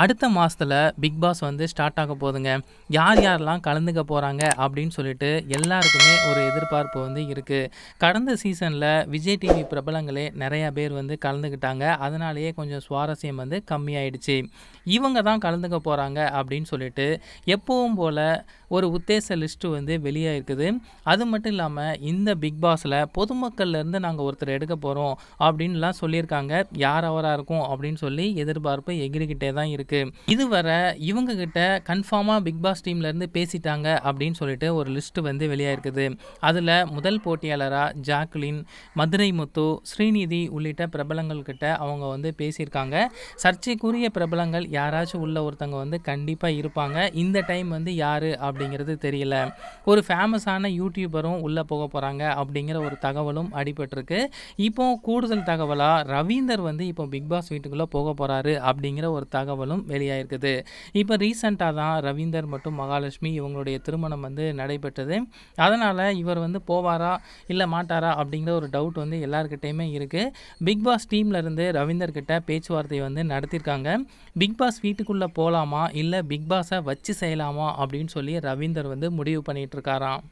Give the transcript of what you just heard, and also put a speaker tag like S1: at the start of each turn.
S1: அடுத்த மாதத்தில் big pass வந்து ஸ்டார்ட் ஆக போதுங்க யார் யாரெல்லாம் கலந்துக்க போகிறாங்க அப்படின்னு சொல்லிட்டு எல்லாருக்குமே ஒரு எதிர்பார்ப்பு வந்து இருக்குது கடந்த சீசனில் விஜய் டிவி பிரபலங்களே நிறையா பேர் வந்து கலந்துக்கிட்டாங்க அதனாலேயே கொஞ்சம் சுவாரஸ்யம் வந்து கம்மியாயிடுச்சு இவங்க தான் கலந்துக்க போகிறாங்க அப்படின்னு சொல்லிட்டு எப்பவும் போல் ஒரு உத்தேச லிஸ்ட்டு வந்து வெளியாக இருக்குது அது மட்டும் இல்லாமல் இந்த பிக் பாஸில் பொதுமக்கள்லேருந்து நாங்கள் ஒருத்தர் எடுக்க போகிறோம் அப்படின்லாம் சொல்லியிருக்காங்க யார் அவராக இருக்கும் அப்படின்னு சொல்லி எதிர்பார்ப்பு எகிரிக்கிட்டே தான் இருக்குது இதுவரை இவங்கக்கிட்ட கன்ஃபார்மாக பிக் பாஸ் டீம்லேருந்து பேசிட்டாங்க அப்படின்னு சொல்லிட்டு ஒரு லிஸ்ட்டு வந்து வெளியாக இருக்குது அதில் முதல் போட்டியாளராக ஜாக்லின் மதுரை முத்து ஸ்ரீநிதி உள்ளிட்ட பிரபலங்கள்கிட்ட அவங்க வந்து பேசியிருக்காங்க சர்ச்சைக்குரிய பிரபலங்கள் யாராச்சும் உள்ள ஒருத்தவங்க வந்து கண்டிப்பாக இருப்பாங்க இந்த டைம் வந்து யார் அப்படி அப்படிங்கிறது தெரியல ஒரு ஃபேமஸான யூடியூபரும் உள்ளே போக போகிறாங்க அப்படிங்கிற ஒரு தகவலும் அடிபட்டிருக்கு இப்போ கூடுதல் தகவலாக ரவீந்தர் வந்து இப்போ பிக் பாஸ் வீட்டுக்குள்ளே போக போகிறாரு அப்படிங்கிற ஒரு தகவலும் வெளியாகிருக்குது இப்போ ரீசண்டாக தான் ரவீந்தர் மற்றும் மகாலட்சுமி இவங்களுடைய திருமணம் வந்து நடைபெற்றது அதனால் இவர் வந்து போவாரா இல்லை மாட்டாரா அப்படிங்கிற ஒரு டவுட் வந்து எல்லாருக்கிட்டேயுமே இருக்குது பிக் பாஸ் டீம்லேருந்து ரவீந்தர்கிட்ட பேச்சுவார்த்தை வந்து நடத்தியிருக்காங்க பிக் பாஸ் வீட்டுக்குள்ளே போகலாமா இல்லை பிக் பாஸை வச்சு செய்யலாமா அப்படின்னு சொல்லி ரவீந்தர் வந்து முடிவு பண்ணிகிட்ருக்காராம்